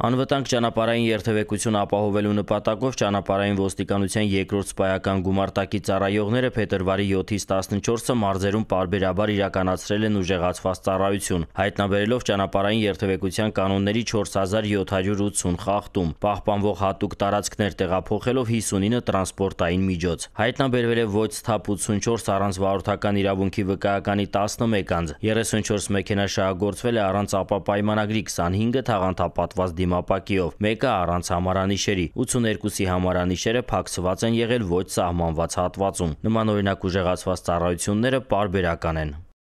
Անվտանգ ճանապարհային երթևեկություն ապահովելու նպատակով ճանապարհային ոստիկանության երկրորդ սպայական գումարտակի ծառայողները փետրվարի 7-ից 14-ը մարզերում parberabar իրականացրել են ուժեղացված ծառայություն, հայտնաբերելով ճանապարհային երթևեկության կանոնների 4780 խախտում, պահպանվող հատուկ տարածքներ տեղափոխելով 59 տրանսպորտային միջոց։ Հայտնաբերվել է ոչ սթափ 84 առանց վարորդական իրավունքի վկայականի 11 անձ, 34 մեքենա շահագործվել է առանց ապա պայմանագրի 25-ը թաղանթապատված դիմաց ապակիով, մեկը առանց համարանիշերի, 82-ի համարանիշերը փակցված են եղել ոչ սահմանված հատվածում։ Նմանօրինակ ուժեղացված ծառայությունները պարբերական են։